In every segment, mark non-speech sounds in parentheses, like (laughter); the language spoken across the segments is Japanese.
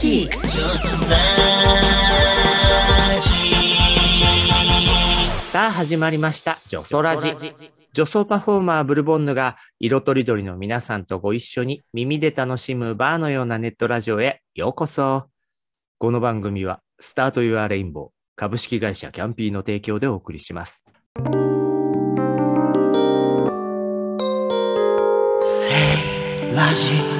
キーさあ始まりました「ジョソラジ」女装パフォーマーブルボンヌが色とりどりの皆さんとご一緒に耳で楽しむバーのようなネットラジオへようこそこの番組はスタート・ユア・レインボー株式会社キャンピーの提供でお送りしますラジ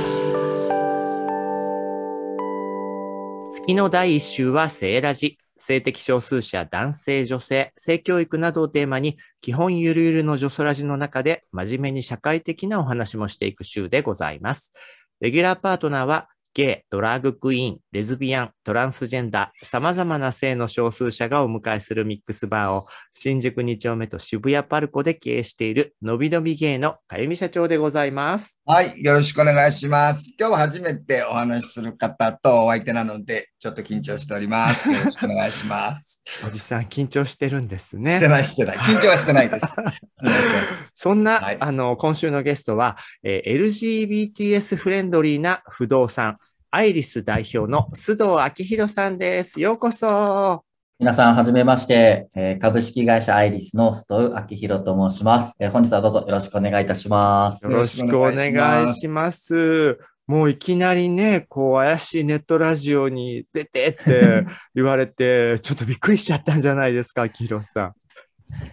月の第1週は性ラジ。性的少数者、男性、女性、性教育などをテーマに、基本ゆるゆるの女ソラジの中で、真面目に社会的なお話もしていく週でございます。レギュラーパートナーは、ゲイ、ドラァグクイーン、レズビアン、トランスジェンダー、様々な性の少数者がお迎えするミックスバーを新宿二丁目と渋谷パルコで経営しているのびのびゲイのかゆみ社長でございます。はい、よろしくお願いします。今日初めてお話しする方とお相手なので、ちょっと緊張しております。よろしくお願いします。(laughs) おじさん、緊張してるんですね。してない、してない。緊張はしてないです。(laughs) そんな、はい、あの、今週のゲストは、えー、LGBTS フレンドリーな不動産、アイリス代表の須藤昭弘さんです。ようこそ。皆さん、はじめまして、え株式会社アイリスの須藤昭弘と申します、え本日はどうぞよろしくお願いいたします。よろしくお願いします。もういきなりね、こう怪しいネットラジオに出てって言われて、ちょっとびっくりしちゃったんじゃないですか、昭弘さん。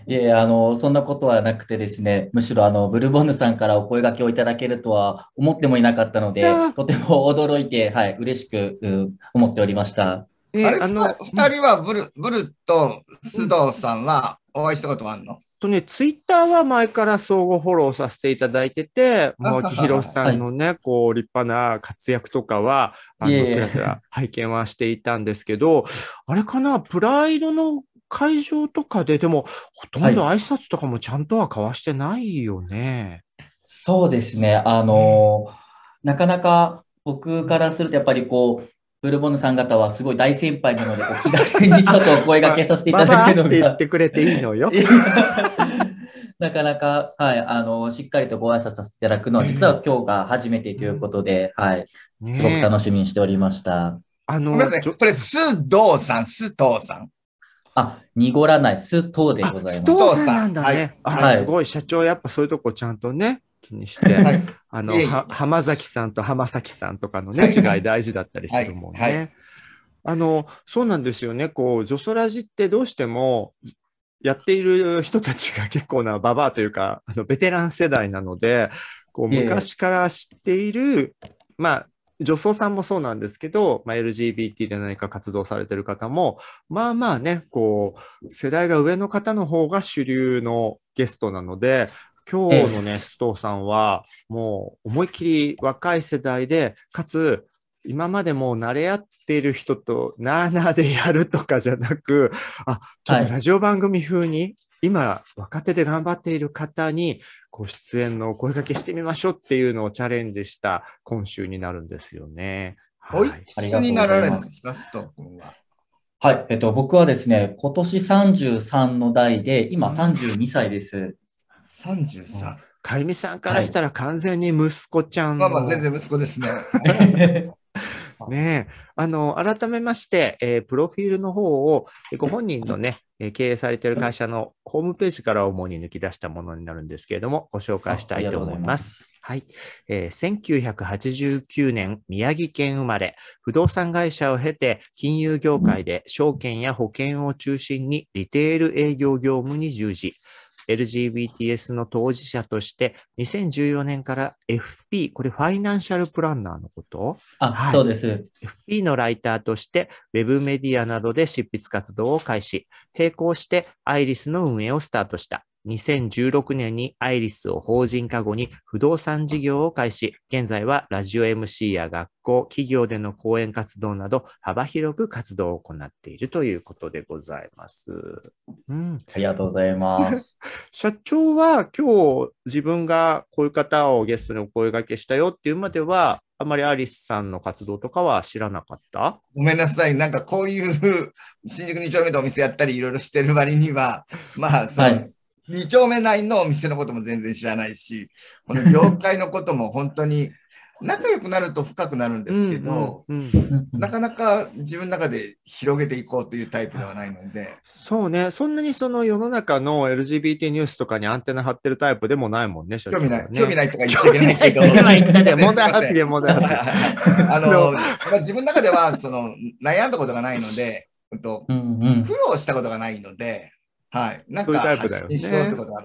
いやあの、そんなことはなくてですね、むしろあの、ブルボンヌさんからお声掛けをいただけるとは思ってもいなかったので、とても驚いて、はい、嬉しく、うん、思っておりました。えー、あれあの2人はブルブルと須藤さんはお会いしたことあるの、うんとね、ツイッターは前から相互フォローさせていただいてて、もう、きひさんのね、はい、こう、立派な活躍とかは、あの、ちらちら拝見はしていたんですけど、あれかな、プライドの会場とかで、でも、ほとんど挨拶とかもちゃんとは交わしてないよね。はい、そうですね。あの、なかなか僕からすると、やっぱりこう、ブルボンヌさん方はすごい大先輩なので、お気軽にちょっとお声がけさせていただくのが。まって言ってくれていいのよ。(laughs) なかなか、はい、あの、しっかりとご挨拶させていただくのは、実は今日が初めてということで、はい、すごく楽しみにしておりました。ね、あの、これ、須藤さん、須藤さん。あ、濁らない、須藤でございます。須藤さんなんだね。はい、すごい、社長、やっぱそういうとこちゃんとね、気にして、はい、あの、浜崎さんと浜崎さんとかのね、違い大事だったりするもんね。はいはい、あの、そうなんですよね。こう、ョソラジってどうしても、やっている人たちが結構なババアというか、あのベテラン世代なので、こう昔から知っている、まあ、女装さんもそうなんですけど、まあ、LGBT で何か活動されてる方も、まあまあね、こう、世代が上の方の方が主流のゲストなので、今日のね、須藤さんは、もう思いっきり若い世代で、かつ、今までもう慣れ合っている人と、なーなーでやるとかじゃなく、あ、ちょっとラジオ番組風に今、若手で頑張っている方に、ご出演のお声掛けしてみましょうっていうのをチャレンジした今週になるんですよね。はい。おいになられるんですか、須藤君は。はい。えっと、僕はですね、今年33の代で、今32歳です。33。かゆみさんからしたら完全に息子ちゃん、はい、まあまあ、全然息子ですね。(laughs) ねえ、あの、改めまして、えー、プロフィールの方を、ご本人のね、経営されている会社のホームページから主に抜き出したものになるんですけれども、ご紹介したいと思います。いますはい、えー、1989年、宮城県生まれ、不動産会社を経て、金融業界で証券や保険を中心にリテール営業業務に従事、LGBTS の当事者として、2014年から FP、これファイナンシャルプランナーのことあ、はい、そうです。FP のライターとして、ウェブメディアなどで執筆活動を開始、並行してアイリスの運営をスタートした。2016年にアイリスを法人化後に不動産事業を開始、現在はラジオ MC や学校、企業での講演活動など幅広く活動を行っているということでございます。うん、ありがとうございます。社長は今日自分がこういう方をゲストにお声掛けしたよっていうまでは、あまりアリスさんの活動とかは知らなかったごめんなさい。なんかこういう新宿2丁目でお店やったりいろいろしてる割には、まあ、その、はい二丁目ないのお店のことも全然知らないし、この業界のことも本当に (laughs) 仲良くなると深くなるんですけど、なかなか自分の中で広げていこうというタイプではないので。そうね、そんなにその世の中の LGBT ニュースとかにアンテナ張ってるタイプでもないもんね、ね興味ない、興味ないとか言っちゃいけないけど。(laughs) 問題発言、問題発言。あの、まあ、自分の中ではその悩んだことがないので、うんと、うん、苦労したことがないので、はい。ういうタイプだよね。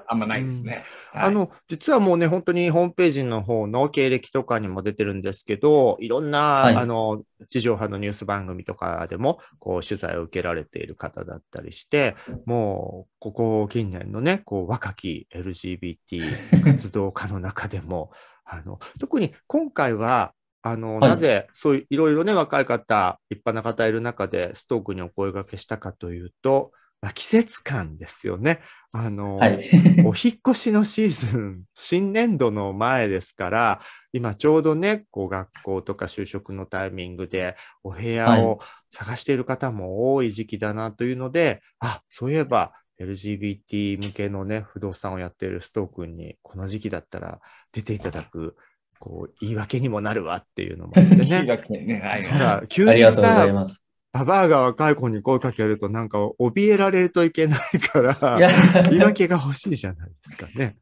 あんまないですね、あの、実はもうね、本当にホームページの方の経歴とかにも出てるんですけど、いろんな、はい、あの、地上波のニュース番組とかでも、こう、取材を受けられている方だったりして、もう、ここ近年のね、こう、若き LGBT (laughs) 活動家の中でも、あの、特に今回は、あの、はい、なぜ、そういう、いろいろね、若い方、立派な方いる中で、ストークにお声がけしたかというと、まあ、季節感ですよね。あの、はい、(laughs) お引越しのシーズン、新年度の前ですから、今ちょうどね、こう学校とか就職のタイミングでお部屋を探している方も多い時期だなというので、はい、あ、そういえば LGBT 向けのね、不動産をやっているストー君に、この時期だったら出ていただく、こう、言い訳にもなるわっていうのもあってね。(laughs) 言い訳ね。はい。急にさ、(laughs) ババアが若い子に声かけると、なんか怯えられるといけないから、言い訳が欲しいじゃないですかね。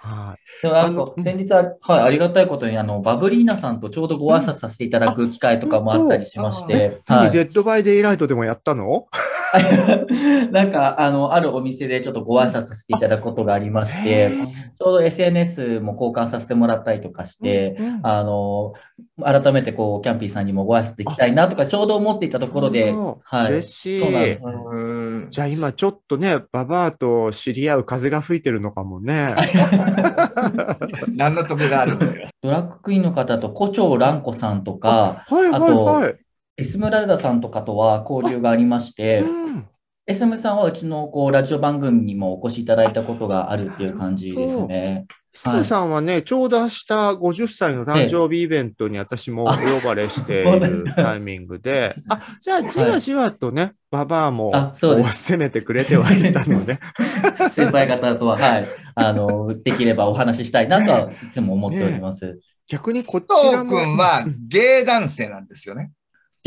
はい、でも先日は、はい、ありがたいことにあのバブリーナさんとちょうどご挨拶させていただく機会とかもあったりしまして、デッドバイデイライトでもやったの (laughs) なんか、あの、あるお店でちょっとご挨拶させていただくことがありまして、ちょうど SNS も交換させてもらったりとかして、うんうん、あの、改めてこう、キャンピーさんにもご挨拶できたいなとか、ちょうど思っていたところで、はい。嬉しい。じゃあ今ちょっとね、ババアと知り合う風が吹いてるのかもね。(laughs) 何の得があるんだよ。(laughs) ドラッグクイーンの方と、胡蝶蘭子さんとか、はいはいはい、あと、エスムラルダさんとかとは交流がありまして、エスムさんはうちのこうラジオ番組にもお越しいただいたことがあるっていう感じですね。スムさんはね、はい、ちょうど明日50歳の誕生日イベントに私もお呼ばれしている (laughs) タイミングで、あ、じゃあじわじわとね、ば、は、ば、もあも攻めてくれてはいたので。(laughs) 先輩方とは、はい、あの、できればお話ししたいなとはいつも思っております。ね、逆にこっちらも。君は芸男性なんですよね。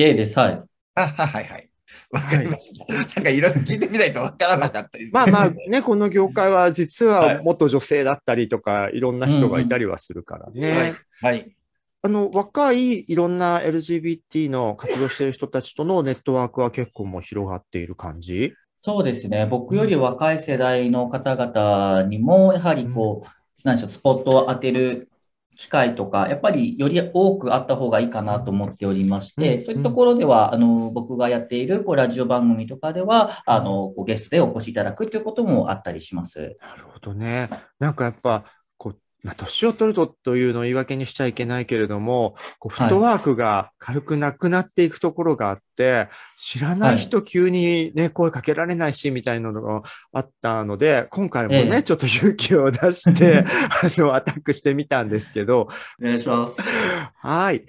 ゲイです。はい。あはいはい。わかりました。はい、なんかいろいろ聞いてみないとわからなかったりする。まあまあね、この業界は実は元女性だったりとか、いろんな人がいたりはするからね。はい、はい、あの若いいろんな LGBT の活動している人たちとのネットワークは結構もう広がっている感じそうですね、僕より若い世代の方々にも、やはりこう、うん、なんでしょう、スポットを当てる機会とか、やっぱりより多くあった方がいいかなと思っておりまして、そういうところでは、あの、僕がやっている、こう、ラジオ番組とかでは、あの、こうゲストでお越しいただくということもあったりします。なるほどね。なんかやっぱ、まあ、年を取るとというのを言い訳にしちゃいけないけれども、こうフットワークが軽くなくなっていくところがあって、はい、知らない人急にね、声かけられないし、みたいなのがあったので、今回もね、ええ、ちょっと勇気を出して、(laughs) あの、アタックしてみたんですけど。お願いします。はい。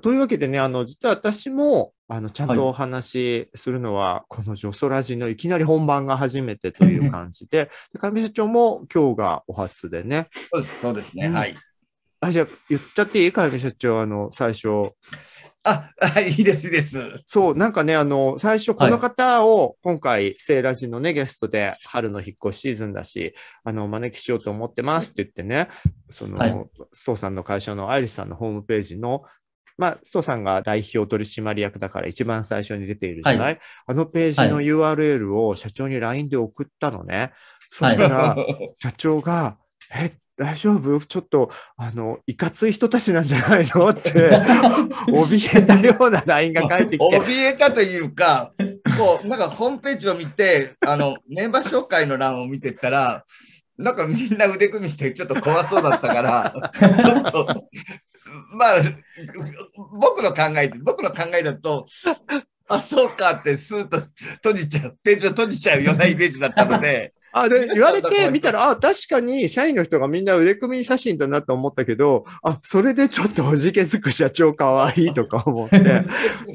というわけでね、あの、実は私も、あの、ちゃんとお話しするのは、はい、この女装ラジのいきなり本番が初めてという感じで、(laughs) で上社長も今日がお初でね。そうです、そうですね、うん、はい。あ、じゃあ、言っちゃっていい上社長、あの、最初。あ、いいです、いいです。そう、なんかね、あの、最初、この方を今回、セーラジのね、ゲストで、春の引っ越しシーズンだし、あの、お招きしようと思ってますって言ってね、その、はい、ストーさんの会社のアイリスさんのホームページのまあ、須藤さんが代表取締役だから一番最初に出ているじゃない、はい、あのページの URL を社長に LINE で送ったのね。はい、そしたら、(laughs) 社長が、え、大丈夫ちょっと、あの、いかつい人たちなんじゃないのって、(laughs) 怯えたような LINE が返ってきて。(laughs) 怯えかというか、こう、なんかホームページを見て、あの、メンバー紹介の欄を見てたら、なんかみんな腕組みしてちょっと怖そうだったから、まあ、僕の考えて、僕の考えだと、あ、そうかって、スーッと閉じちゃう、ページを閉じちゃうようなイメージだったので、あで言われてみたら、あ、確かに社員の人がみんな腕組み写真だなと思ったけど、あ、それでちょっとおじけづく社長かわいいとか思って、(laughs) だっ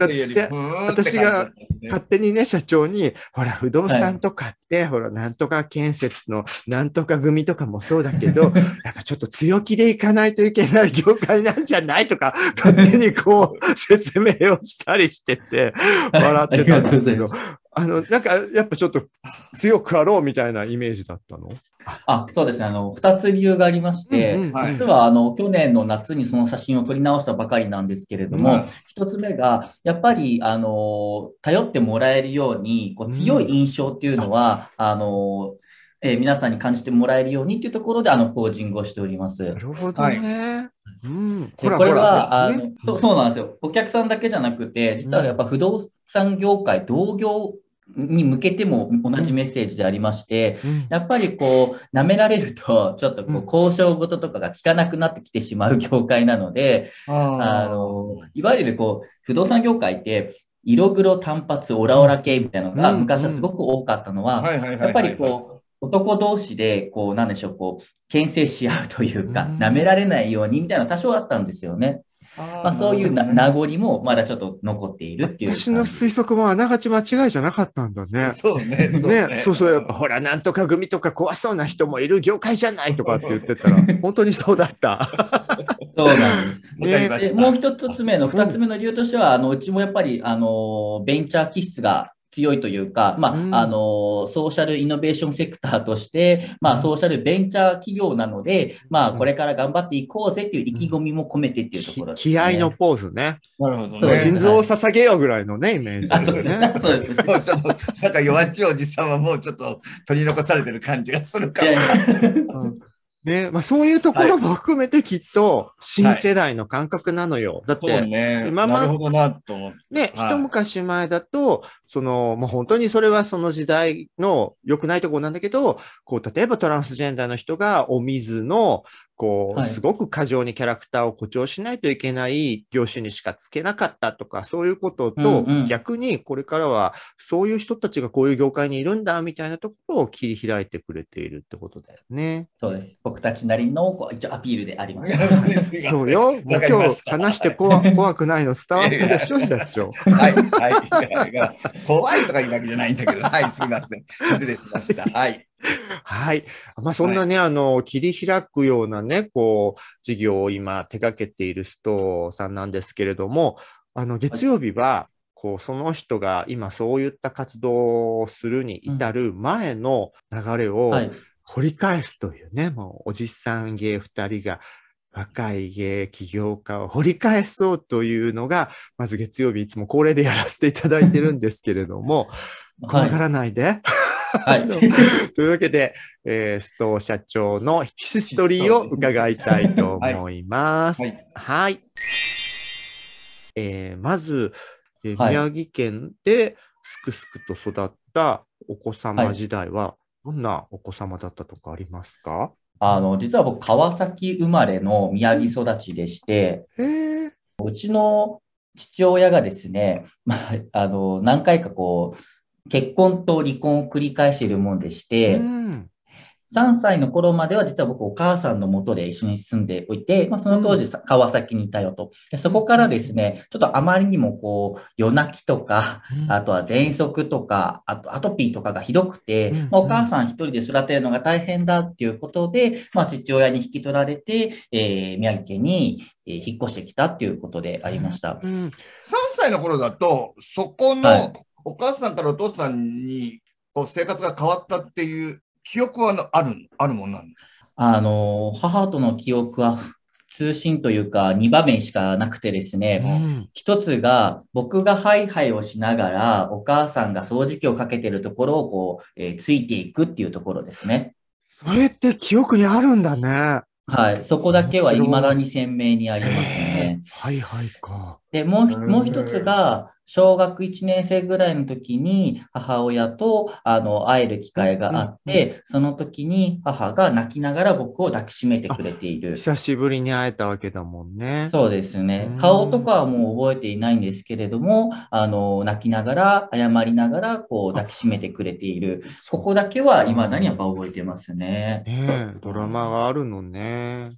て私が勝手にね、社長に、ほら、不動産とかって、ほら、なんとか建設のなんとか組とかもそうだけど、(laughs) なんかちょっと強気でいかないといけない業界なんじゃないとか、勝手にこう (laughs) 説明をしたりしてて、笑ってたんですけど、あの、なんかやっぱちょっと強くあろうみたいなイメージだったのあそうですね、あの、2つ理由がありまして、うんうんはい、実はあの、去年の夏にその写真を撮り直したばかりなんですけれども、うん、1つ目が、やっぱり、あの、頼ってもらえるように、こう強い印象っていうのは、うん、あの、えー、皆さんに感じてもらえるようにっていうところで、あの、ポージングをしております。なるほどね。はいうん、これは、あの、ね、そうそうなんですよ。お客さんだけじゃなくて、実はやっぱ不動産業界、同業に向けても同じメッセージでありまして、うん、やっぱりこう、舐められると、ちょっとこう、交渉事とかが効かなくなってきてしまう業界なので、うん、あの、いわゆるこう、不動産業界って、色黒単発オラオラ系みたいなのが昔はすごく多かったのは、やっぱりこう、男同士で、こう、なんでしょう、こう、牽制し合うというか、舐められないようにみたいな多少あったんですよね。あまあ、そういう名残もまだちょっと残っているっていう、私の推測もあながち間違いじゃなかったんだね。そうね。そうねねそうそうやっぱほら、なんとか組とか怖そうな人もいる業界じゃないとかって言ってたら、(laughs) 本当にそうだった。そうなんです。ね、もう一つ目の、二つ目の理由としては、あのうちもやっぱりあのベンチャー気質が強いというか、まあ、あの、ソーシャルイノベーションセクターとして、まあ、ソーシャルベンチャー企業なので、まあ、これから頑張っていこうぜっていう意気込みも込めてっていうところです、ね、気合のポーズね。なるほどね。心臓を捧げようぐらいのね、イメージ、ね、(laughs) そうですね。そうです。ちょっと、なんか弱っちいおじさんはもうちょっと取り残されてる感じがするから。ね、まあ、そういうところも含めてきっと新世代の感覚なのよ。はい、だって、今まで、ね、ね、一昔前だと、その、もう本当にそれはその時代の良くないところなんだけど、こう、例えばトランスジェンダーの人がお水の、こう、すごく過剰にキャラクターを誇張しないといけない業種にしかつけなかったとか、そういうことと、逆にこれからはそういう人たちがこういう業界にいるんだみたいなところを切り開いてくれているってことだよね。そうです。僕たちなりのこう一応アピールであります。そうよ。もう今日話して怖怖くないの伝わったでしょ、社長。はい、はい。怖いとか言うわけじゃないんだけど、はい、すみません。失礼しました。はい。(laughs) はい。まあ、そんなね、はい、あの、切り開くようなね、こう、事業を今手掛けている人さんなんですけれども、あの、月曜日は、こう、その人が今そういった活動をするに至る前の流れを掘り返すというね、はい、もう、おじさん芸二人が、若い芸起業家を掘り返そうというのが、まず月曜日いつも恒例でやらせていただいてるんですけれども、(laughs) 怖がらないで。はい、(laughs) というわけで、えー、須藤社長のヒストリーを伺いたいと思います。はい、はい、えー、まず、えー、宮城県ですくすくと育ったお子様時代は、どんなお子様だったとかありますか、はい、あの実は僕、川崎生まれの宮城育ちでして、うちの父親がですね、まあ、あの何回かこう結婚と離婚を繰り返しているもんでして、うん3歳の頃までは実は僕お母さんのもとで一緒に住んでおいて、まあ、その当時川崎にいたよと。でそこからですね、ちょっとあまりにもこう、夜泣きとか、あとは喘息とか、あとアトピーとかがひどくて、まあ、お母さん一人で育てるのが大変だっていうことで、まあ、父親に引き取られて、えー、宮城県に引っ越してきたっていうことでありました。うんうん、3歳の頃だと、そこの、はいお母さんからお父さんにこう生活が変わったっていう記憶はあるあるもんなんあの母との記憶は通信というか2場面しかなくてですね、うん、一つが僕がハイハイをしながらお母さんが掃除機をかけてるところをこう、えー、ついていくっていうところですね。それって記憶にあるんだね。はい、そこだけは未だに鮮明にありますね。はいはいか。で、もう、もう一つが、小学1年生ぐらいの時に母親とあの会える機会があって、うんうん、その時に母が泣きながら僕を抱きしめてくれている。久しぶりに会えたわけだもんね。そうですね。顔とかはもう覚えていないんですけれども、あの泣きながら、謝りながらこう抱きしめてくれている。ここだけは未だにやっぱ覚えてますね。ねドラマがあるのね。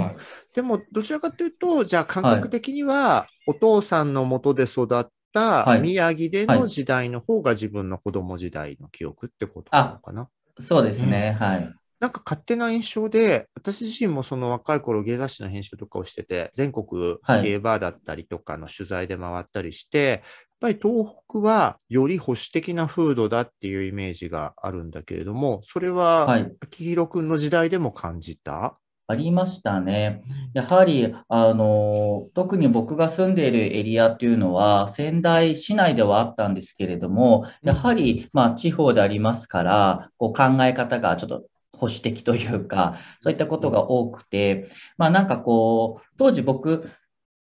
(laughs) でも、どちらかというと、じゃあ感覚的には、はい、お父さんのもとで育って、った宮城での時代の方が自分の子供時代の記憶ってことなのかな。そうですね、うん、はい。なんか勝手な印象で、私自身もその若い頃芸雑誌の編集とかをしてて、全国芸ーバーだったりとかの取材で回ったりして、はいやっぱり東北はより保守的な風土だっていうイメージがあるんだけれども、それは、秋広くんの時代でも感じたありましたね。やはり、あの、特に僕が住んでいるエリアっていうのは、仙台市内ではあったんですけれども、やはり、まあ、地方でありますから、こう考え方がちょっと保守的というか、そういったことが多くて、まあなんかこう、当時僕、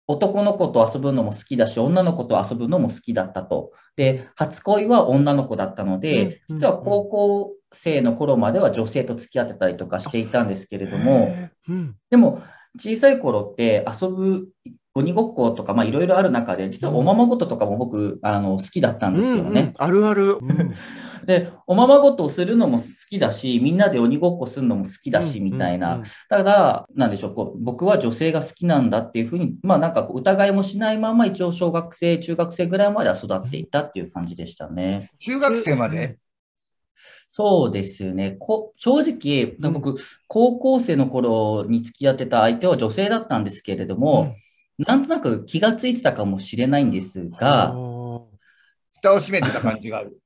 男の子と遊ぶのも好きだし、女の子と遊ぶのも好きだったと。で、初恋は女の子だったので、実は高校生の頃までは女性と付き合ってたりとかしていたんですけれども、うん、でも小さい頃って遊ぶ鬼ごっことかいろいろある中で実はおままごととかも僕、あの好きだったんですよね。うんうん、あるある、でおままごとをするのも好きだしみんなで鬼ごっこするのも好きだし、みたいなただなんでしょうこう僕は女性が好きなんだっていうふうにまあなんか疑いもしないまま一応小学生中学生ぐらいまでは育っていたっていう感じでしたね。中学生までそうですね。こ正直、僕、高校生の頃に付き合ってた相手は女性だったんですけれども、うん、なんとなく気が付いてたかもしれないんですが、蓋を閉めてた感じがある。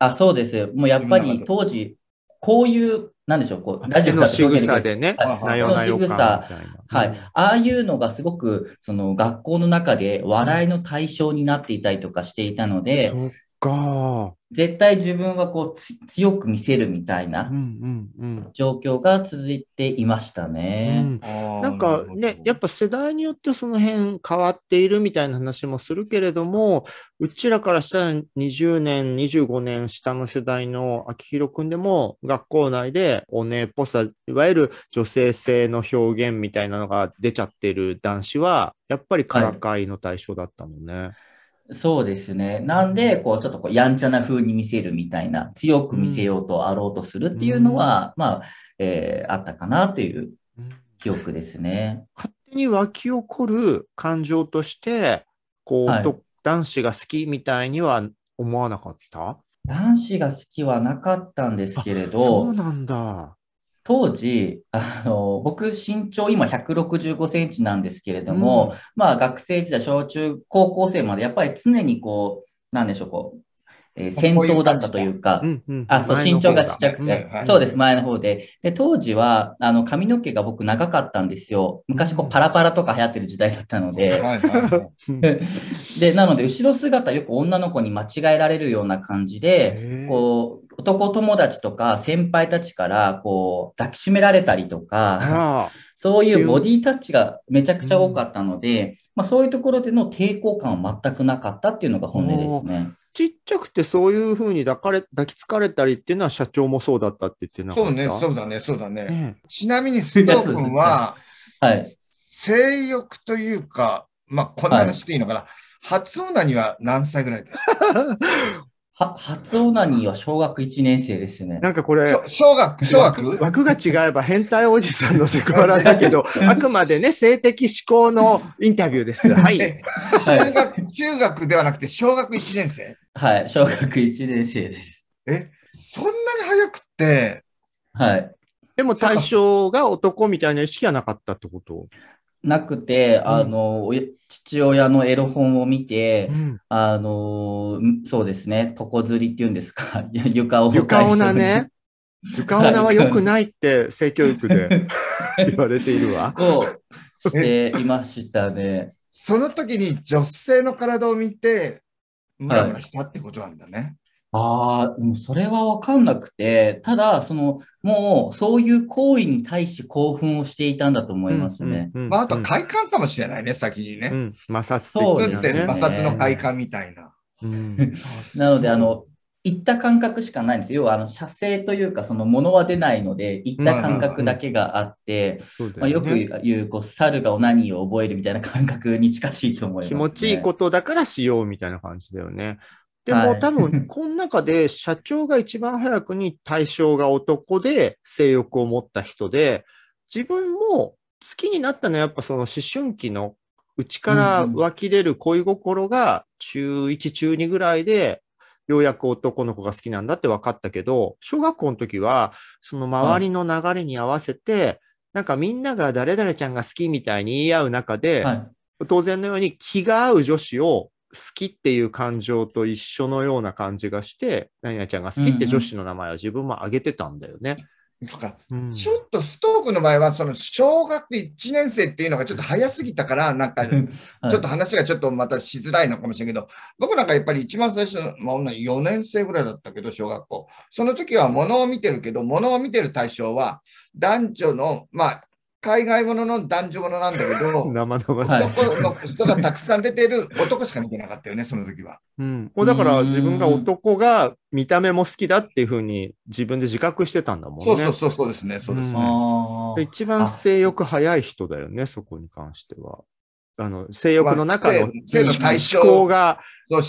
あ、そうです。もうやっぱり当時、こういう、なんでしょう、こう、ラジオの仕草でね、なよなよ感みはい。ああいうのがすごく、その学校の中で笑いの対象になっていたりとかしていたので、か。絶対自分はこう強く見せるみたいな状況が続いていましたね。なんかねやっぱ世代によってその辺変わっているみたいな話もするけれどもうちらからしたら20年25年下の世代の秋広くんでも学校内でお姉っぽさいわゆる女性性の表現みたいなのが出ちゃってる男子はやっぱりからかいの対象だったのね。はいそうですね。なんで、こう、ちょっとこう、やんちゃな風に見せるみたいな、強く見せようとあろうとするっていうのは、うん、まあ、えー、あったかなという記憶ですね。勝手に湧き起こる感情として、こう、はい、男子が好きみたいには思わなかった男子が好きはなかったんですけれど、そうなんだ。当時、あの、僕身長今165センチなんですけれども、うん、まあ学生時代、小中高校生までやっぱり常にこう、なんでしょう、こう、えー、先頭だったというか、あそう身長がちっちゃくて、そうです、前の方で。で、当時はあの髪の毛が僕長かったんですよ。昔こう、パラパラとか流行ってる時代だったので。(laughs) で、なので、後ろ姿よく女の子に間違えられるような感じで、こう、男友達とか先輩たちからこう抱きしめられたりとか、(laughs) そういうボディタッチがめちゃくちゃ多かったので、うん、まあ、そういうところでの抵抗感は全くなかったっていうのが本音ですね。ちっちゃくてそういうふうに抱かれ抱きつかれたりっていうのは社長もそうだったって言ってなかそうね、そうだね、そうだね。ねちなみに須藤君は、(laughs) はい、性欲というか、まあ、こんな話でいいのかな、はい、初オナには何歳ぐらいですか (laughs) は初オナニーは小学1年生ですね。なんかこれ、小学、小学枠が違えば変態おじさんのセクハラだけど、(laughs) あくまでね、性的思考のインタビューです。はい。中学、中学ではなくて小学1年生はい、小学1年生です。え、そんなに早くって、はい。でも対象が男みたいな意識はなかったってこと。なくて、あの、おや父親のエロ本を見て、うんあのそうですね、床ずりっていうんですか、(laughs) 床を床オナね。床オナは良くないって性教育で (laughs) 言われているわ。を (laughs) していましたね。その時に女性の体を見て、ムラムラしたってことなんだね。はい、ああ、でもそれは分かんなくて、ただ、その、もう、そういう行為に対して興奮をしていたんだと思いますね。うんうんうんまあ、あと快感かもしれないね、先にね。うん、摩擦って、ね、摩擦の快感みたいな。うん、(laughs) なので、あの、行った感覚しかないんですよ。要はあの射精というか、その物は出ないので、行った感覚だけがあって、まあ、よく言うこう、猿がオナニーを覚えるみたいな感覚に近しいと思います、ね、気持ちいいことだからしようみたいな感じだよね。でも、はい、多分、(laughs) この中で社長が一番早くに対象が男で性欲を持った人で、自分も好きになったのはやっぱその思春期のうちから湧き出る恋心が中1、中2ぐらいで、ようやく男の子が好きなんだって分かったけど、小学校の時は、その周りの流れに合わせて、はい、なんかみんなが誰々ちゃんが好きみたいに言い合う中で、はい、当然のように気が合う女子を好きっていう感情と一緒のような感じがして、何々ちゃんが好きって女子の名前は自分も挙げてたんだよね。うんうんとか、うん、ちょっとストークの場合は、その小学1年生っていうのがちょっと早すぎたから、なんか、(laughs) ちょっと話がちょっとまたしづらいのかもしれんけど、はい、僕なんかやっぱり一番最初の、まあ、4年生ぐらいだったけど、小学校。その時は物を見てるけど、物を見てる対象は、男女の、まあ、海外ものの男女ものなんだけど、(laughs) 生々男の人がたくさん出てる男しか見てなかったよね、その時は。うん、もうだから自分が男が見た目も好きだっていうふうに自分で自覚してたんだもんね。そうそうそうそうですね、そうですね。うん、一番性欲早い人だよね、そこに関しては。あの性欲の中の性の対象が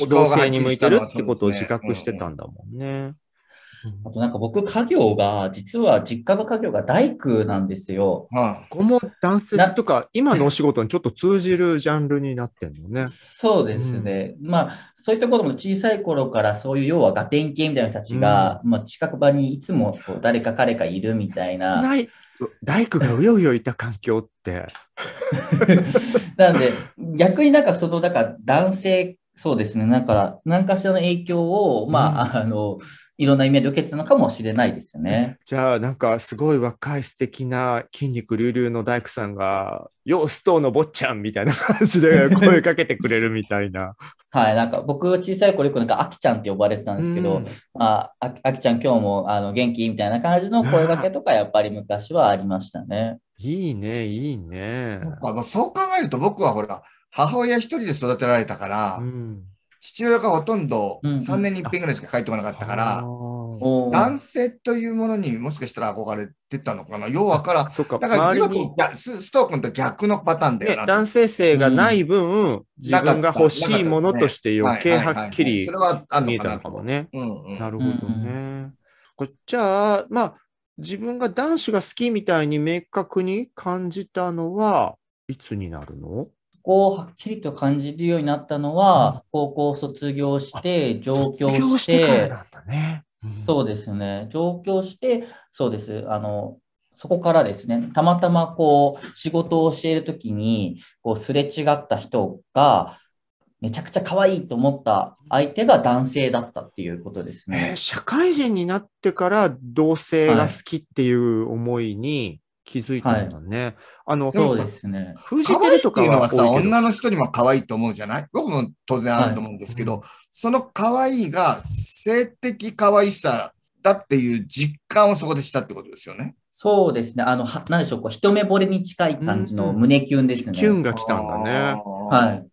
同性に向いてるってことを自覚してたんだもんね。あとなんか僕、家業が、実は実家の家業が大工なんですよ。ああここも男性とか、今のお仕事にちょっと通じるジャンルになってるのね。そうですね。うん、まあ、そういったことも小さい頃からそういう要はガテン系みたいな人たちが、うん、まあ、近く場にいつも誰か彼かいるみたいな。ない大工がうようよいた環境って。(laughs) なんで逆になんかそのなんか男性そうですね。だから、何かしらの影響を、まあ、うん、あの、いろんな意味で受けてたのかもしれないですよね。じゃあ、なんか、すごい若い素敵な筋肉隆々の大工さんが、よう、ストーの坊ちゃんみたいな感じで (laughs) 声かけてくれるみたいな。はい、なんか、僕、小さい頃よく、なんか、あきちゃんって呼ばれてたんですけど、うん、まあ、あきちゃん、今日も、あの、元気みたいな感じの声かけとか、やっぱり昔はありましたね。いいね、いいね。そうか、そう考えると、僕はほら、母親一人で育てられたから、うん、父親がほとんど3年に1遍ぐらいしか帰ってこなかったから、うんうん、男性というものにもしかしたら憧れてたのかな。要はから、だから今にストー君と逆のパターンで、ね。男性性がない分、自分が欲しいものとして余計はっきり見えたのかもね。なるほどね。こじゃあ、まあ、自分が男子が好きみたいに明確に感じたのは、いつになるのこをはっきりと感じるようになったのは、高校卒業して、上京して、ねうん、そうですね、上京して、そうです、あの、そこからですね、たまたまこう、仕事を教えるときに、こう、すれ違った人が、めちゃくちゃ可愛いと思った相手が男性だったっていうことですね。えー、社会人になってから同性が好きっていう思いに、気づいたんだね。あの、そうですね。封じてるとかはさ、女の人にも可愛いと思うじゃない僕も当然あると思うんですけど、はい、その可愛いが性的可愛さだっていう実感をそこでしたってことですよね。そうですね。あの、なんでしょう、こう一目惚れに近い感じの胸キュンですね。うん、キュンが来たんだね。はい。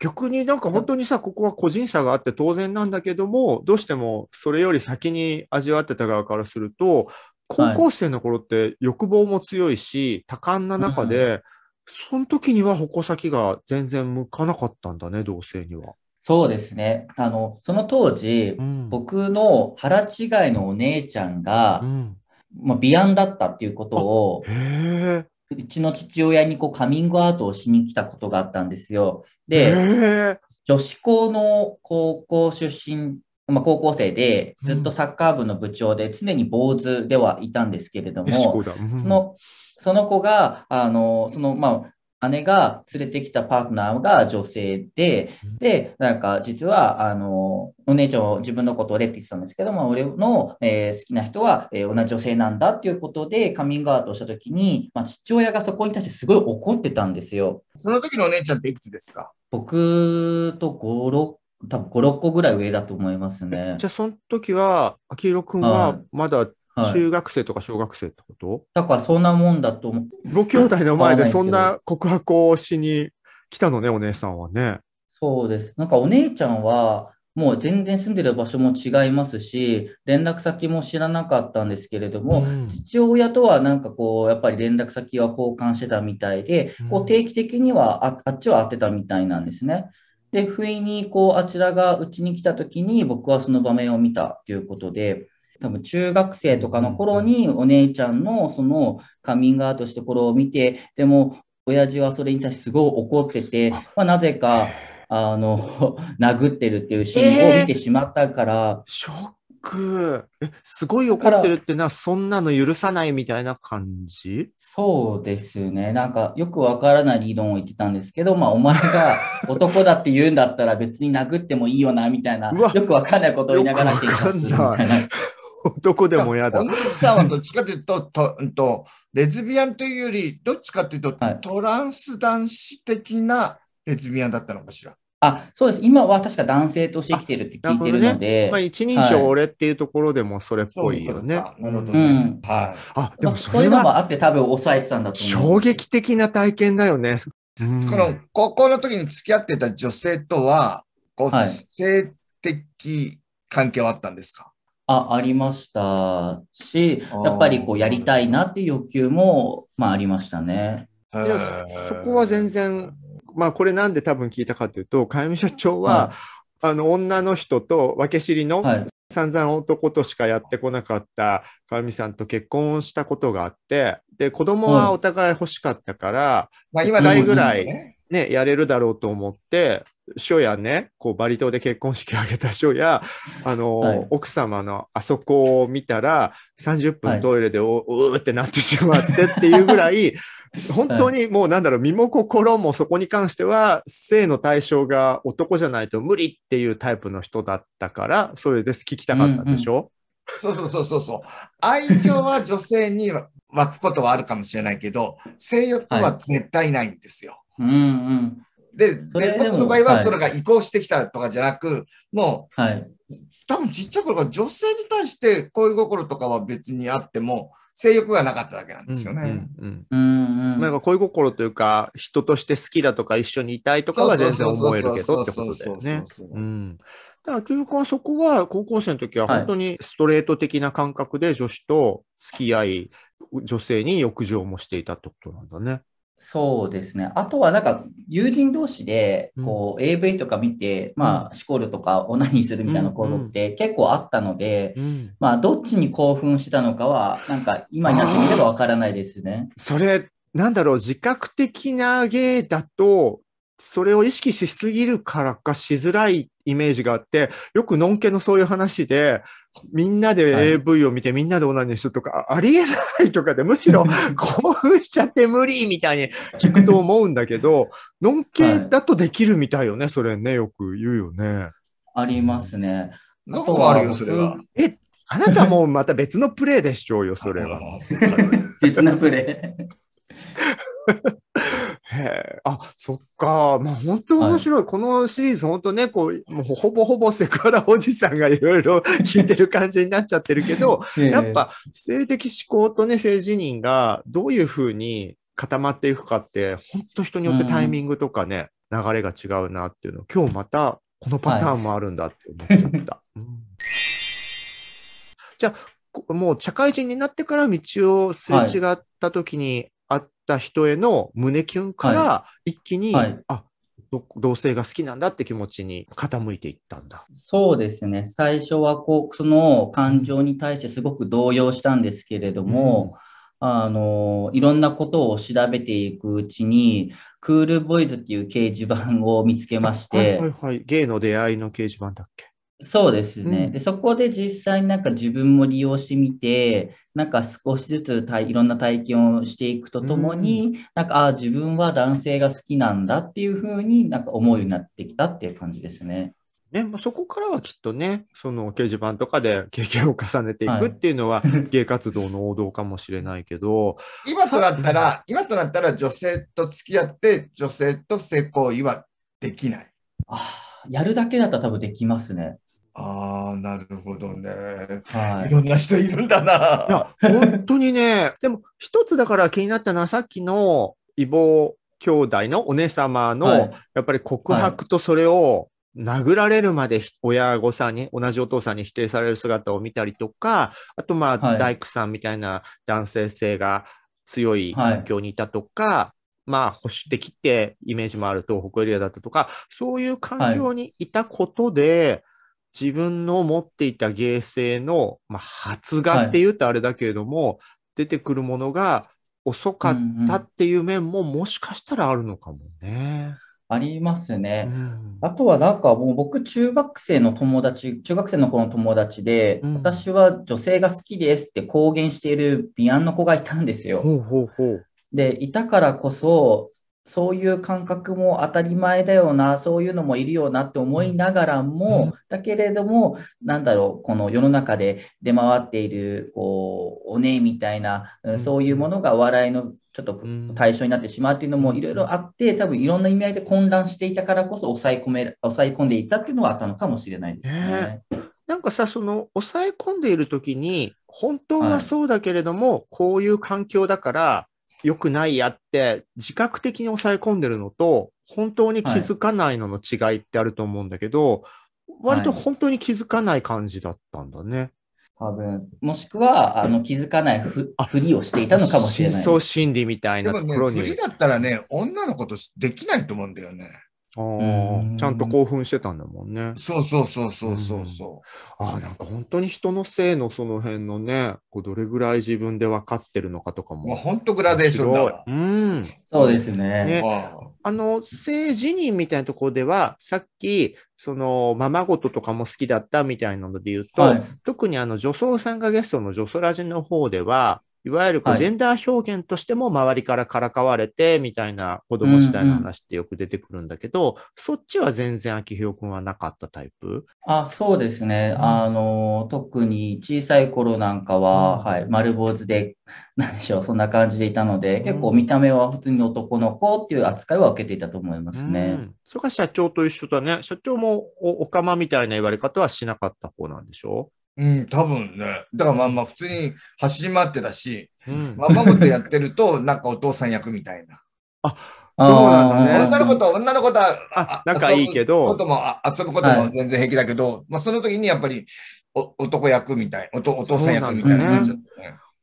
逆になんか本当にさ、ここは個人差があって当然なんだけども、どうしてもそれより先に味わってた側からすると、高校生の頃って欲望も強いし、多感な中で、その時には矛先が全然向かなかったんだね、同性には。そうですね。あの、その当時、うん、僕の腹違いのお姉ちゃんが、うん、まあ、美安だったっていうことを、うちの父親にこうカミングアウトをしに来たことがあったんですよ。で、女子校の高校出身まあ、高校生でずっとサッカー部の部長で常に坊主ではいたんですけれども、そのその子があのその、まあ、姉が連れてきたパートナーが女性で、で、なんか実は、あの、お姉ちゃんを自分のことをレって言ってたんですけども、俺の、えー、好きな人は、えー、同じ女性なんだっていうことでカミングアウトしたときに、まあ、父親がそこに対してすごい怒ってたんですよ。その時のお姉ちゃんっていくつですか僕と5、多分5、6個ぐらい上だと思いますね。じゃあ、その時は、秋広君はまだ中学生とか小学生ってこと、はいはい、だから、そんなもんだと思う。ご兄弟の前でそんな告白をしに来たのね、お姉さんはね。そうです。なんかお姉ちゃんは、もう全然住んでる場所も違いますし、連絡先も知らなかったんですけれども、うん、父親とはなんかこう、やっぱり連絡先は交換してたみたいで、こう定期的にはあ、あっちは会ってたみたいなんですね。で、不意にこう、あちらがうちに来た時に僕はその場面を見たということで、多分中学生とかの頃にお姉ちゃんのそのカミングアウトしてこれを見て、でも親父はそれに対してすごい怒ってて、まあ、なぜか、あの、(laughs) 殴ってるっていうシーンを見てしまったから、えー、ショックえすごい怒ってるってのはそんなの許さないみたいな感じそうですねなんかよくわからない理論を言ってたんですけど、まあ、お前が男だって言うんだったら別に殴ってもいいよなみたいなよくわかんないことを言いながら言ってみたいな。男でも嫌だ。さんはどっちかというととと、レズビアンというより、どっちかというと、はい、トランス男子的なレズビアンだったのかしら。あそうです。今は確か男性として生きてるって聞いてるので。ね、まあ、一人称俺っていうところでもそれっぽいよね。はい、なるほどあ、でもそういうのもあって多分抑えてたんだと思う。衝撃的な体験だよね。うん、この高校の時に付き合ってた女性とは、こう、性的関係はあったんですかあありましたし、やっぱりこうやりたいなっていう欲求も、まあ、ありましたね。そこは全然まあ、これなんで多分聞いたかというと、かゆみ社長は、はい、あの女の人と分け知りの、はい散々男としかやってこなかったゆみさんと結婚したことがあって、で、子供はお互い欲しかったから、うん、今代ぐらいね、ね、やれるだろうと思って、書やね、こうバリ島で結婚式挙げた書や、あの、はい、奥様のあそこを見たら、30分トイレではい、うーってなってしまってっていうぐらい、本当にもうなんだろう、身も心もそこに関しては、性の対象が男じゃないと無理っていうタイプの人だったから、それです、聞きたかったでしょ、うんうん、そうそうそうそう。愛情は女性に湧くことはあるかもしれないけど、性欲は絶対ないんですよ。はい、うんうん。で、レズの場合は、それが移行してきたとかじゃなく、はい、もう、はい、多分ちっちゃい頃から女性に対して恋心とかは別にあっても、性欲がなかっただけなんですよね。なんか恋心というか、人として好きだとか、一緒にいたいとかは全然思えるけどってことだよね。だから、究極はそこは、高校生の時は本当にストレート的な感覚で女子と付き合い、はい、女性に欲情もしていたってことなんだね。そうですね。あとはなんか友人同士でこう AV とか見て、うん、まあシコールとかオナニーするみたいなことって結構あったので、うんうん、まあどっちに興奮してたのかはなんか今になってみればわからないですね。それなんだろう自覚的な芸だとそれを意識しすぎるからかしづらいイメージがあってよくのんけのそういう話でみんなで AV を見てみんなでオナニーするとか、ありえないとかで、むしろ (laughs) 興奮しちゃって無理みたいに (laughs) 聞くと思うんだけど、のんけだとできるみたいよね、それね、よく言うよね。ありますね。なんかあるよ、それは。え、あなたもまた別のプレイでしょうよ、それは。別のプレイ。(laughs) へあそっか、まあ、本当面白い、はい、このシリーズ、本当ね、こうもうほぼほぼセクハラおじさんがいろいろ (laughs) 聞いてる感じになっちゃってるけど、(laughs) やっぱ性的思考と、ね、性自認がどういうふうに固まっていくかって、本当人によってタイミングとかね、うん、流れが違うなっていうの、今日またこのパターンもあるんだって思っちゃった。は (laughs) いじゃあ、もう社会人になってから道をすれ違った時に、はい会った人への胸キュンから、一気に、はい、はい、あ同性が好きなんだって気持ちに傾いていったんだ。そうですね。最初はこう、その感情に対してすごく動揺したんですけれども、うん、あの、いろんなことを調べていくうちに、クールボーイズっていう掲示板を見つけまして、はいはい、はい、ゲイの出会いの掲示板だっけそうですね、うん、でそこで実際になんか自分も利用してみてなんか少しずつたいいろんな体験をしていくとともに、うん、なんかあ自分は男性が好きなんだっていうふうになんか思うようになってきたっていう感じですね。ね、もあ、そこからはきっとね、その掲示板とかで経験を重ねていくっていうのは、はい、(laughs) 芸活動の王道かもしれないけど。今となったら、今となったら女性と付き合って、女性と性行為はできない。ああ、やるだけだったら多分できますね。ああ、なるほどね。はい。いろんな人いるんだな。いや、本当にね。(laughs) でも、一つだから気になったのは、さっきの異母兄弟のお姉様の、はい、やっぱり告白とそれを殴られるまで親御さんに、同じお父さんに否定される姿を見たりとか、あと、まあ、はい、大工さんみたいな男性性が強い環境にいたとか、はいまあ、保守的ってイメージもある東北エリアだったとか、そういう環境にいたことで、自分の持っていた芸性の、まあ、発芽って言うとあれだけれども、はい、出てくるものが遅かったっていう面ももしかしたらあるのかもね。ありますね。うん、あとはなんかもう僕中学生の友達中学生の子の友達で、うん、私は女性が好きですって公言している美安の子がいたんですよ。ほうほうほうでいたからこそそういう感覚も当たり前だよな、そういうのもいるよなって思いながらも、だけれども、なんだろう、この世の中で出回っている、こう、おねえみたいな、そういうものが笑いのちょっと対象になってしまうっていうのもいろいろあって、多分いろんな意味合いで混乱していたからこそ抑え込め、抑え込んでいったっていうのはあったのかもしれないですね。なんかさ、その抑え込んでいる時に、本当はそうだけれども、はい、こういう環境だから、良くないやって自覚的に抑え込んでるのと、本当に気づかないのの違いってあると思うんだけど、はい、割と本当に気づかない感じだったんだね。はい、多分もしくはあの気づかないふふりをしていたのかもしれない。深層心理みたいなところに。でもね、ふりだったらね、女の子とできないと思うんだよね。ああ、ちゃんと興奮してたんだもんね。そうそうそうそうそうそう。うん、ああ、なんか本当に人のせいのその辺のね、こうどれぐらい自分で分かってるのかとかも。も本当グラデーションだ。うん。そうですね。ねあの、性自認みたいなところでは、さっき、その、ままごととかも好きだったみたいなので言うと、はい、特にあの、女装さんがゲストの女装ラジの方では、いわゆるこうジェンダー表現としても周りからからかわれてみたいな子供時代の話ってよく出てくるんだけど、うんうん、そっちは全然秋広君はなかったタイプあそうですね。あの、特に小さい頃なんかは、うん、はい、丸坊主で、(laughs) 何でしょう、そんな感じでいたので、結構見た目は普通に男の子っていう扱いは受けていたと思いますね。うん、それが社長と一緒だね。社長もおおかまみたいな言われ方はしなかった方なんでしょううん、多分ね。だからまあまあ普通に走り回ってたし、うん、まあまとやってると、(laughs) なんかお父さん役みたいな。あ、そうなんだね。女の子と女の子とは、仲いいけど。ことも遊ぶことも全然平気だけど、はい、まあその時にやっぱりお男役みたいおと、お父さん役みたいな、ねね、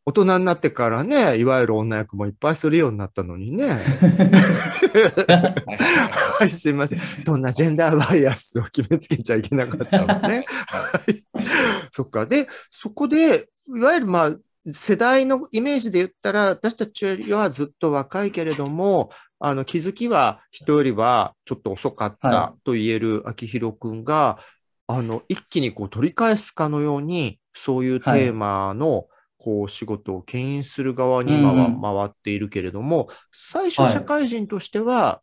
大人になってからね、いわゆる女役もいっぱいするようになったのにね。はい、すいません。そんなジェンダーバイアスを決めつけちゃいけなかったのね。はい。そっか。で、そこで、いわゆるまあ、世代のイメージで言ったら、私たちよりはずっと若いけれども、あの気づきは人よりはちょっと遅かったと言える秋広くんが、はい、あの一気にこう取り返すかのように、そういうテーマの、はいこう仕事を牽引する側に回,、っているけれども、最初社会人としては、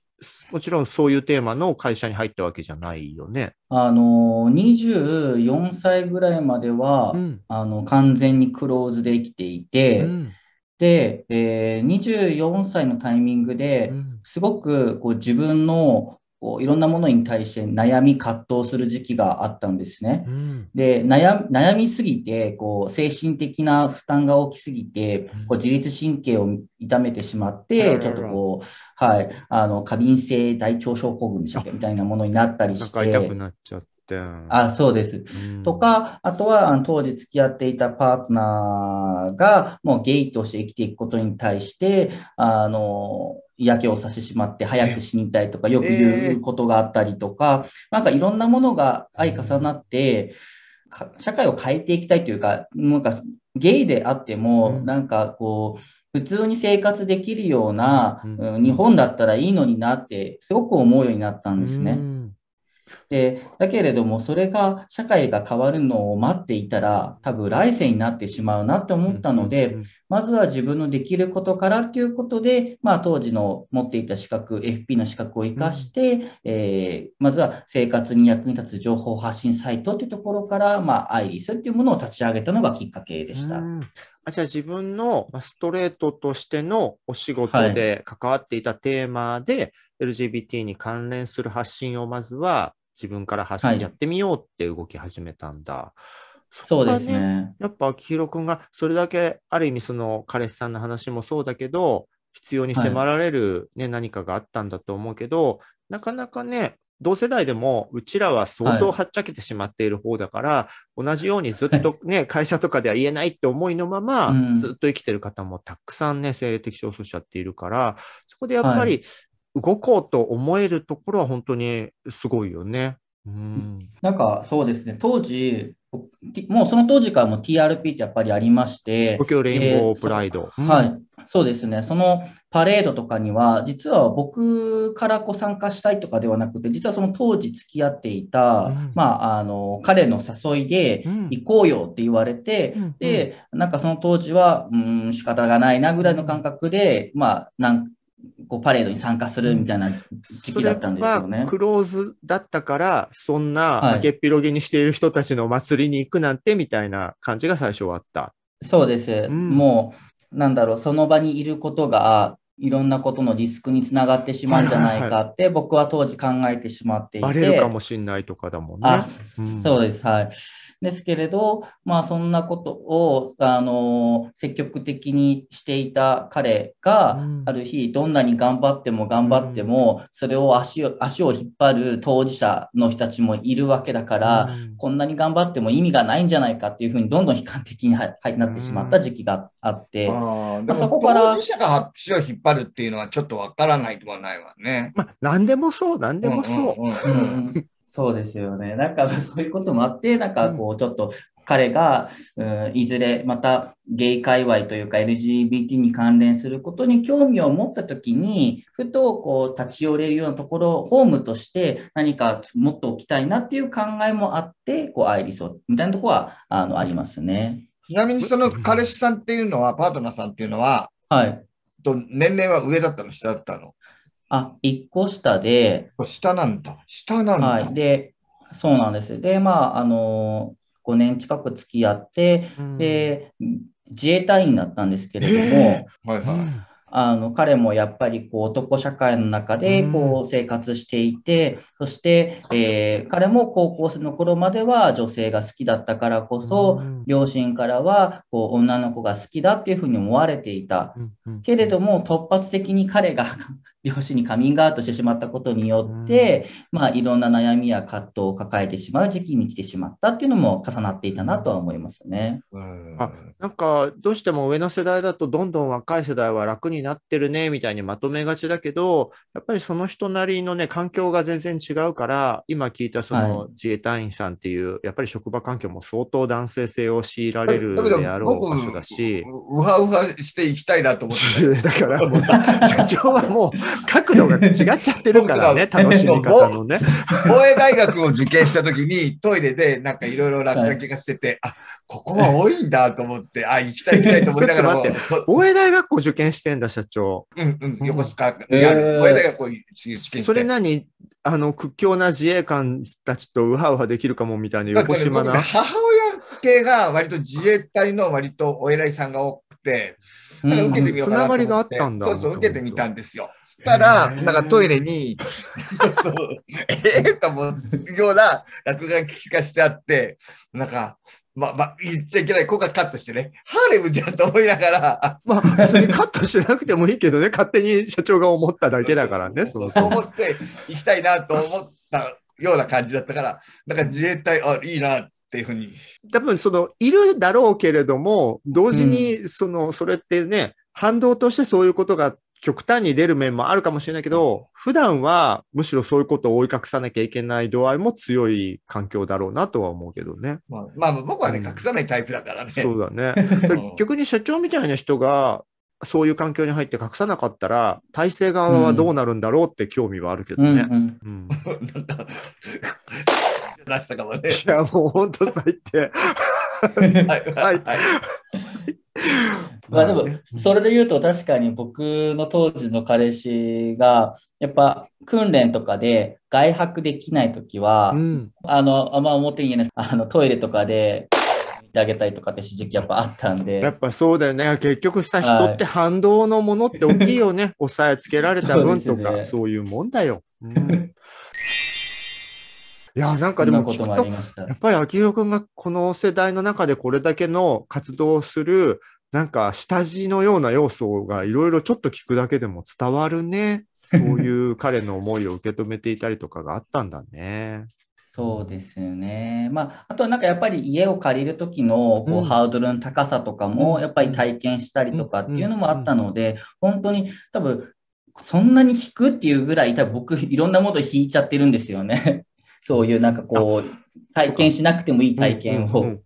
もちろんそういうテーマの会社に入ったわけじゃないよね。あの24歳ぐらいまでは、うん、あの完全にクローズで生きていて、うん、で、えー、24歳のタイミングですごくこう自分のこういろんなものに対して悩み葛藤する時期があったんですね。うん、で悩みすぎてこう精神的な負担が大きすぎて、こう自律神経を痛めてしまって、うん、ちょっとこう、はい、あの過敏性大腸症候群でしたっけみたいなものになったりして。痛くなっちゃってあそうです、うん、とか、あとは当時付き合っていたパートナーがもうゲイとして生きていくことに対して、あの嫌気をさしてしまって早く死にたいとかよく言うことがあったりとか、なんかいろんなものが相重なって、社会を変えていきたいというか、なんかゲイであっても、なんかこう、普通に生活できるような、日本だったらいいのになって、すごく思うようになったんですね。でだけれどもそれが社会が変わるのを待っていたら多分来世になってしまうなって思ったので、まずは自分のできることからということで、まあ、当時の持っていた資格、FP の資格を生かして、うん、えー、まずは生活に役に立つ情報発信サイトというところから、まあ、アイリスというものを立ち上げたのがきっかけでした。あじゃあ自分のストレートとしてのお仕事で関わっていたテーマで、LGBT に関連する発信をまずは自分から発信やってみようって動き始めたんだ。はいそね、そうですね。やっぱ秋広君がそれだけ、ある意味その彼氏さんの話もそうだけど、必要に迫られるね、はい、何かがあったんだと思うけど、なかなかね、同世代でもうちらは相当はっちゃけてしまっている方だから、はい、同じようにずっとね、会社とかでは言えないって思いのまま、うん、ずっと生きてる方もたくさんね、性的少数者っているから、そこでやっぱり動こうと思えるところは本当にすごいよね。うんなんかそうですね、当時、もうその当時からも TRP ってやっぱりありまして、東京レインボープライド、えーうん。はい、そうですね、そのパレードとかには、実は僕からこう参加したいとかではなくて、実はその当時付き合っていた、うん、まあ、あの彼の誘いで行こうよって言われて、うん、で、なんかその当時は、うん、仕方がないなぐらいの感覚で、まあ、なんこうパレードに参加するみたいな時期だったんですよね。クローズだったから、そんな明けっ広げにしている人たちの祭りに行くなんてみたいな感じが最初はあった。そうです。うん、もう、なんだろう、その場にいることが、いろんなことのリスクにつながってしまうんじゃないかって、僕は当時考えてしまっていて。バレるかもしれないとかだもんね。あ、うん、そうです。はい。ですけれど、まあ、そんなことをあの積極的にしていた彼が、ある日どんなに頑張っても頑張っても、それを足を足を引っ張る当事者の人たちもいるわけだから、こんなに頑張っても意味がないんじゃないかっていうふうにどんどん悲観的になってしまった時期があって、まあ、そこから当事者が足を引っ張るっていうのはちょっとわからないではないわね。まあ、何でもそう何でもそう。そうですよね。なんか (laughs) そういうこともあって、なんかこうちょっと彼が、うん、いずれまたゲイ界隈というか LGBT に関連することに興味を持った時に、ふとこう立ち寄れるようなところ、ホームとして何かもっとおきたいなっていう考えもあって、こうアイリスをみたいなとこはあのありますね。ちなみにその彼氏さんっていうのは、パートナーさんっていうのは、はい。と年齢は上だったの、下だったのあ、1個下で。下なんだ。下なんだ。はい。で、そうなんです。で、まあ、あのー、5年近く付き合って、うん、で、自衛隊員だったんですけれども、はいはい。あの彼もやっぱりこう男社会の中でこう生活していて、うん、そして、えー、彼も高校生の頃までは女性が好きだったからこそ、うん、両親からはこう女の子が好きだっていうふうに思われていた、けれども突発的に彼が両親にカミングアウトしてしまったことによって、うん、まあ、いろんな悩みや葛藤を抱えてしまう時期に来てしまったっていうのも重なっていたなとは思いますね。うん、あなんかどうしても上の世代だとどんどん若い世代は楽になってるねみたいにまとめがちだけどやっぱりその人なりのね環境が全然違うから今聞いたその自衛隊員さんっていう、はい、やっぱり職場環境も相当男性性を強いられるであろう場所だし。うはうはしていきたいなと思って (laughs) だからもうさ社長はもう (laughs) 角度が違っちゃってるからね、(laughs) 楽しみ方のね。防衛大学を受験した時にトイレでなんかいろいろ落書きがしてて、はい、あ、ここは多いんだと思って、あ、行きたい行きたいと思いながら。待って、防衛大学校受験してんだ、社長。うんうん、横須賀、防衛大学校受験して。それ何あの、屈強な自衛官たちとウハウハできるかもみたいな横島な。母親系が割と自衛隊の割とお偉いさんが多くて、なんか受けてみようかなつながりがあったんだ。そうそう、受けてみたんですよ。そしたら、なんかトイレに、(laughs) ええと思うような落書き化してあって、なんか、まあ、まあ、言っちゃいけない。ここはカットしてね。ハーレムじゃんと思いながら。まあ、別にカットしなくてもいいけどね、勝手に社長が思っただけだからね。そう思って行きたいなと思ったような感じだったから、なんか自衛隊、あ、いいな、っていうふうに。多分、その、いるだろうけれども、同時に、その、それってね、反動としてそういうことが極端に出る面もあるかもしれないけど、普段はむしろそういうことを追い隠さなきゃいけない度合いも強い環境だろうなとは思うけどね。まあ、まあ、僕はね、うん、隠さないタイプだからね。そうだね。(laughs) 逆に社長みたいな人が、そういう環境に入って隠さなかったら、体制側はどうなるんだろうって興味はあるけどね。うんうんうん、ん (laughs) 出したからね。いや、もう本当最低。はい。はいまあでも、それで言うと確かに僕の当時の彼氏が、やっぱ訓練とかで外泊できない時は、うん、あの、あんま表に言えない、あのトイレとかで、てあげたりとかって正直やっぱあったんで。やっぱそうだよね。結局さ、人って反動のものって大きいよね。はい、抑えつけられた分とか、そう、ね,、いうもんだよ。うんいや、なんかでも聞くと、やっぱり秋広君がこの世代の中でこれだけの活動をする、なんか下地のような要素がいろいろちょっと聞くだけでも伝わるね。そういう彼の思いを受け止めていたりとかがあったんだね。そうですよね。まあ、あとはなんかやっぱり家を借りる時のこうハードルの高さとかもやっぱり体験したりとかっていうのもあったので、本当に多分そんなに引くっていうぐらい、多分僕いろんなもの引いちゃってるんですよね。そういうなんかこう、体験しなくてもいい体験を。うんうんうん、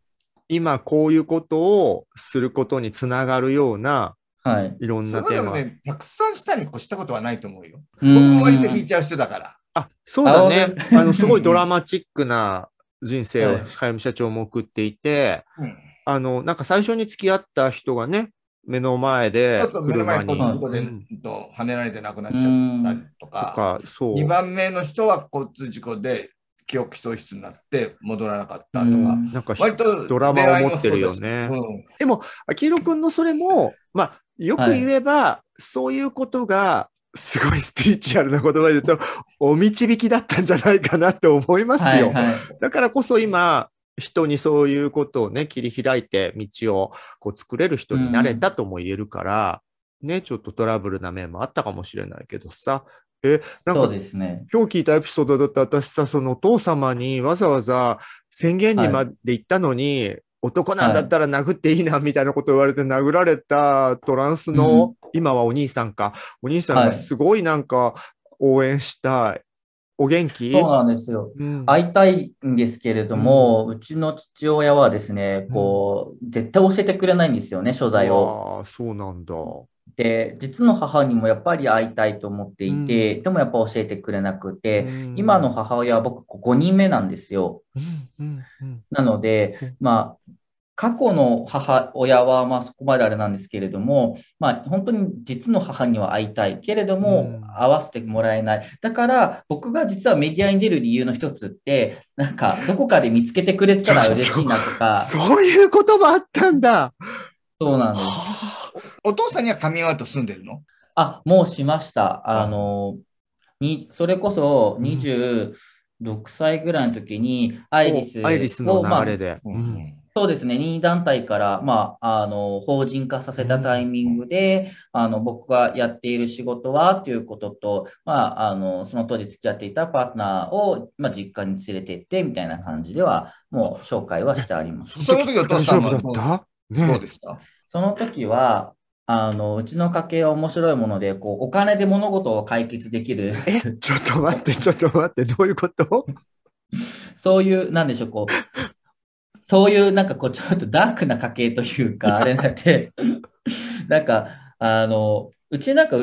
今こういうことをすることにつながるような、はい、いろんなテーマ、ね。たくさんしたに越したことはないと思うよ。僕も割と引いちゃう人だから。あ、そうだね。あの、すごいドラマチックな人生を早見社長も送っていて、はい、あの、なんか最初に付き合った人がね、目の前で車に。そうそうで、はねられて亡くなっちゃったとか、うん、とかそう2番目の人は交通事故で記憶喪失になって戻らなかったとか、なんか割とドラマを持ってるよね。うん、でも、あきひろくんのそれも、まあ、よく言えば、はい、そういうことが、すごいスピリチュアルな言葉で言うと、(laughs) お導きだったんじゃないかなって思いますよ。はいはい、だからこそ今、人にそういうことをね、切り開いて道をこう作れる人になれたとも言えるから、うんね、ちょっとトラブルな面もあったかもしれないけどさ、え、なんか、うですね。今日聞いたエピソードだった私さ、そのお父様にわざわざ宣言にまで行ったのに、はい、男なんだったら殴っていいなみたいなこと言われて殴られたトランスの、今はお兄さんか、お兄さんがすごいなんか応援したい。お元気そうなんですよ、うん、会いたいんですけれども、うん、うちの父親はですね、こう、絶対教えてくれないんですよね、所在を。ああ、そうなんだ。で実の母にもやっぱり会いたいと思っていて、うん、でもやっぱ教えてくれなくて、うん、今の母親は僕5人目なんですよ。なので、まあ、過去の母親はまあそこまであれなんですけれども、まあ、本当に実の母には会いたいけれども会わせてもらえない、だから僕が実はメディアに出る理由の一つってなんかどこかで見つけてくれてたら嬉しいなとか (laughs) そういうこともあったんだそうなんですお父さんにはカミングアウト住んでるのあ、もうしました。あの、にそれこそ26歳ぐらいの時に、アイリスアイリスの流れで。まあうんそうですね、任意団体から、まあ、あの法人化させたタイミングで、あの僕がやっている仕事はということと、まあ、あのその当時付き合っていたパートナーを、まあ、実家に連れてってみたいな感じでは、もう紹介はしてあります。その時お父どうでしたその時はあの、うちの家系は面白いもので、こう、お金で物事を解決できる。え、ちょっと待って、ちょっと待って、どういうことそういう、なんでしょう、こう、そういう、なんかこう、ちょっとダークな家系というか、あれなんで、なんか、あの、うちなんか、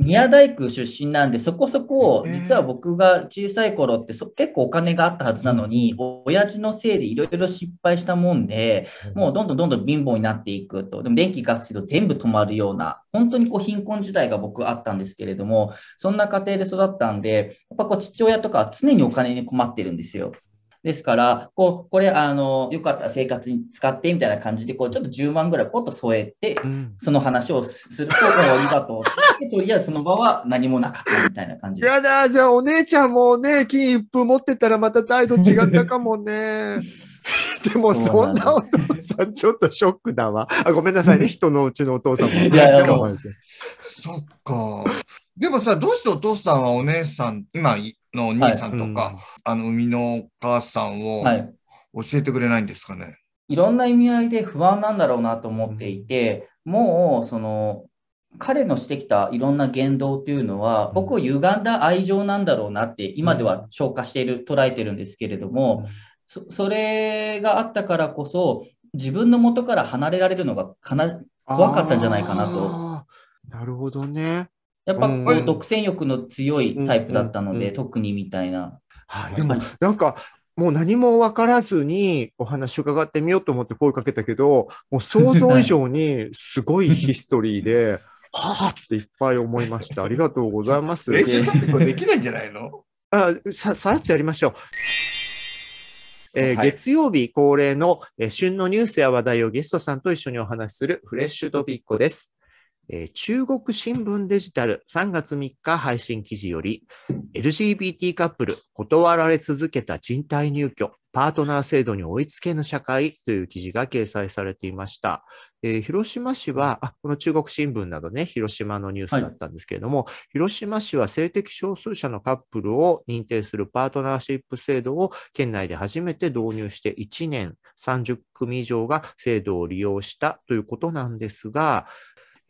宮大工出身なんでそこそこ実は僕が小さい頃ってそ結構お金があったはずなのに、親父のせいでいろいろ失敗したもんで、もうどんどんどんどん貧乏になっていくとでも電気ガスが全部止まるような本当にこう貧困時代が僕あったんですけれどもそんな家庭で育ったんでやっぱこう父親とかは常にお金に困ってるんですよ。ですから、こう、これ、あの、よかったら生活に使ってみたいな感じで、こう、ちょっと10万ぐらいポッと添えて、うん、その話をすると、ありがとう。とりあえずその場は何もなかったみたいな感じ。やだ、じゃあお姉ちゃんもね、金一封持ってたらまた態度違ったかもね。(laughs) でもそんなお父さんちょっとショックだわ。あごめんなさいね、(laughs) 人のうちのお父さんも。いやでも、そっか。でもさ、どうしてお父さんはお姉さん、今、のお兄さんとか、はいうん、あの海のお母さんを教えてくれないんですかね、はい、いろんな意味合いで不安なんだろうなと思っていて、うん、もうその彼のしてきたいろんな言動というのは、僕を歪んだ愛情なんだろうなって、今では消化している、捉えてるんですけれども、そそれがあったからこそ、自分の元から離れられるのがかな怖かったんじゃないかなと。なるほどね。やっぱこう独占欲の強いタイプだったので、特にみたいな。はい、でもなんかもう何も分からずにお話伺ってみようと思って声かけたけど、もう想像以上にすごいヒストリーで、(laughs) はあっていっぱい思いました。ありがとうございます。練習トピッできないんじゃないのあささらっとやりましょう。えー月曜日恒例の、えー、旬のニュースや話題をゲストさんと一緒にお話しするフレッシュトピックです。え中国新聞デジタル3月3日配信記事より、LGBT カップル断られ続けた賃貸入居、パートナー制度に追いつけぬ社会という記事が掲載されていました。えー、広島市はあ、この中国新聞などね、広島のニュースだったんですけれども、はい、広島市は性的少数者のカップルを認定するパートナーシップ制度を県内で初めて導入して1年30組以上が制度を利用したということなんですが、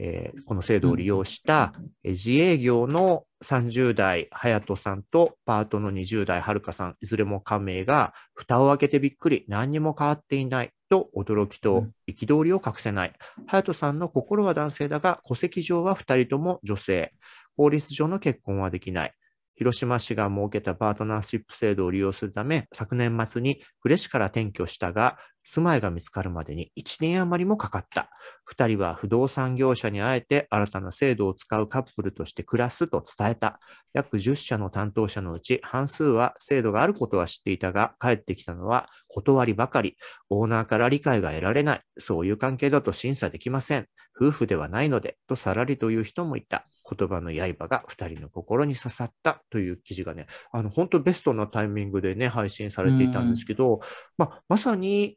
えー、この制度を利用した自営業の30代、隼人さんとパートの20代、はるかさん、いずれも加盟が、蓋を開けてびっくり、何にも変わっていないと驚きと憤りを隠せない。隼人さんの心は男性だが、戸籍上は2人とも女性。法律上の結婚はできない。広島市が設けたパートナーシップ制度を利用するため、昨年末に呉市から転居したが、住まいが見つかるまでに1年余りもかかった。2人は不動産業者に会えて新たな制度を使うカップルとして暮らすと伝えた。約10社の担当者のうち半数は制度があることは知っていたが、帰ってきたのは断りばかり。オーナーから理解が得られない。そういう関係だと審査できません。夫婦ではないので、とさらりという人もいた。言葉の刃が2人の心に刺さったという記事がね、あの本当ベストなタイミングでね、配信されていたんですけど、まあ、まさに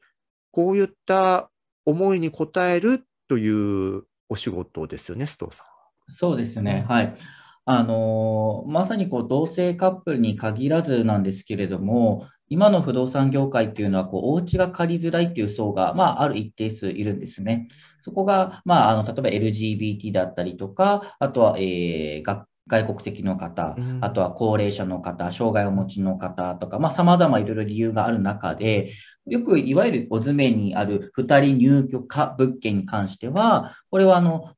こういった思いに応えるというお仕事ですよね、須藤さん。そうですね、はい。あのまさにこう同性カップルに限らずなんですけれども、今の不動産業界っていうのはこうお家が借りづらいっていう層が、まあ、ある一定数いるんですね。そこが、まあ、あの例えば LGBT だったりとか、あとは、えー、学外国籍の方、うん、あとは高齢者の方、障害をお持ちの方とか、まあ、様々いろいろ理由がある中で、よくいわゆるお詰めにある2人入居か物件に関しては、これはあの、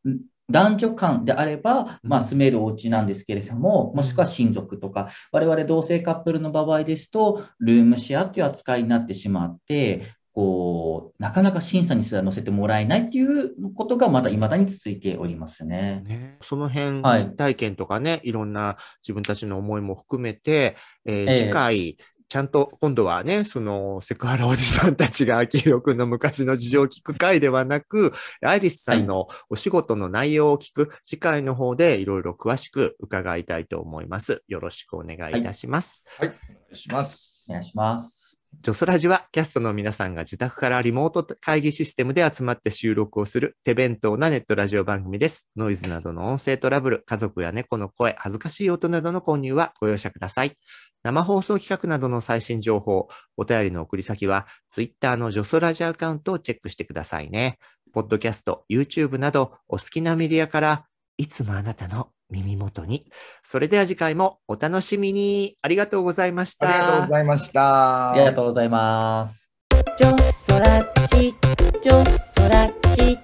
男女間であれば、まあ、住めるお家なんですけれども、もしくは親族とか、我々同性カップルの場合ですと、ルームシェアという扱いになってしまって、こう、なかなか審査にすら載せてもらえないっていうことがまだ未だに続いておりますね。ねその辺、はい、実体験とかね、いろんな自分たちの思いも含めて、えー、次回、えーちゃんと今度はね、そのセクハラおじさんたちが昭宏君の昔の事情を聞く回ではなく、アイリスさんのお仕事の内容を聞く次回の方でいろいろ詳しく伺いたいと思います。よろしくお願いいたします。はい、はい、お願いします。お願いします。ジョソラジはキャストの皆さんが自宅からリモート会議システムで集まって収録をする手弁当なネットラジオ番組です。ノイズなどの音声トラブル、家族や猫の声、恥ずかしい音などの購入はご容赦ください。生放送企画などの最新情報、お便りの送り先は Twitter のジョソラジアカウントをチェックしてくださいね。ポッドキャスト、YouTube などお好きなメディアからいつもあなたの耳元に。それでは次回もお楽しみに。ありがとうございました。ありがとうございました。ありがとうございます。ジョソラチ、ジョソラチ、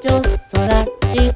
ジョソラチ。